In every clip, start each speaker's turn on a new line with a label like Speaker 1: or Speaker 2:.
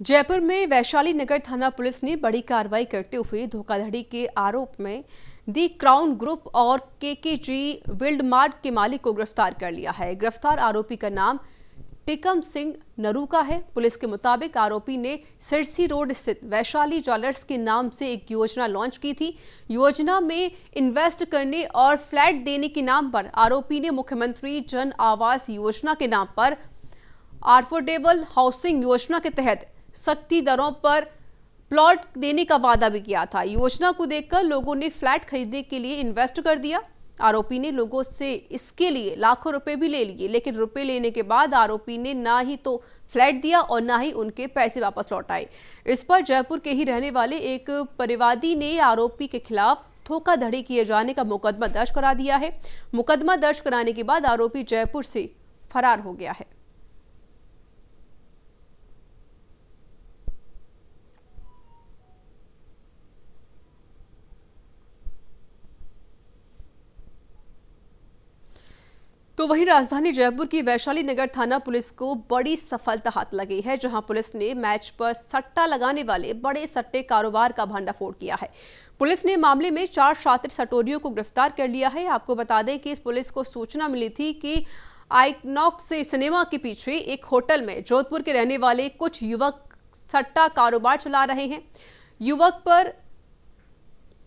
Speaker 1: जयपुर में वैशाली नगर थाना पुलिस ने बड़ी कार्रवाई करते हुए धोखाधड़ी के आरोप में दी क्राउन ग्रुप और केकेजी मार्ट के मालिक को गिरफ्तार कर लिया है गिरफ्तार आरोपी का नाम टिकम सिंह नरूका है पुलिस के मुताबिक आरोपी ने सिरसी रोड स्थित वैशाली ज्वेलर्स के नाम से एक योजना लॉन्च की थी योजना में इन्वेस्ट करने और फ्लैट देने के नाम पर आरोपी ने मुख्यमंत्री जन आवास योजना के नाम पर अफोर्डेबल हाउसिंग योजना के तहत सख्ती दरों पर प्लॉट देने का वादा भी किया था योजना को देखकर लोगों ने फ्लैट खरीदने के लिए इन्वेस्ट कर दिया आरोपी ने लोगों से इसके लिए लाखों रुपए भी ले लिए लेकिन रुपए लेने के बाद आरोपी ने ना ही तो फ्लैट दिया और ना ही उनके पैसे वापस लौटाए इस पर जयपुर के ही रहने वाले एक परिवादी ने आरोपी के खिलाफ धोखाधड़ी किए जाने का मुकदमा दर्ज करा दिया है मुकदमा दर्ज कराने के बाद आरोपी जयपुर से फरार हो गया है तो वहीं राजधानी जयपुर की वैशाली नगर थाना पुलिस को बड़ी सफलता हाथ लगी है जहां पुलिस ने मैच पर सट्टा लगाने वाले बड़े सट्टे कारोबार का भंडाफोड़ किया है पुलिस ने मामले में चार छात्र सटोरियों को गिरफ्तार कर लिया है आपको बता दें कि पुलिस को सूचना मिली थी कि आइकनॉक से सिनेमा के पीछे एक होटल में जोधपुर के रहने वाले कुछ युवक सट्टा कारोबार चला रहे हैं युवक पर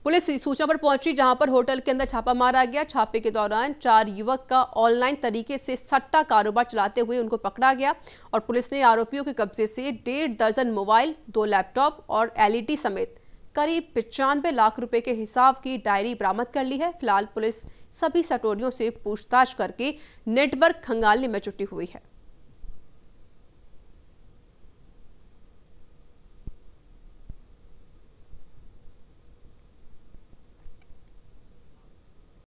Speaker 1: पुलिस सूचना पर पहुंची जहां पर होटल के अंदर छापा मारा गया छापे के दौरान चार युवक का ऑनलाइन तरीके से सट्टा कारोबार चलाते हुए उनको पकड़ा गया और पुलिस ने आरोपियों के कब्जे से डेढ़ दर्जन मोबाइल दो लैपटॉप और एलईडी समेत करीब पचानवे लाख रुपए के हिसाब की डायरी बरामद कर ली है फिलहाल पुलिस सभी सटोरियों से पूछताछ करके नेटवर्क खंगालने में जुटी हुई है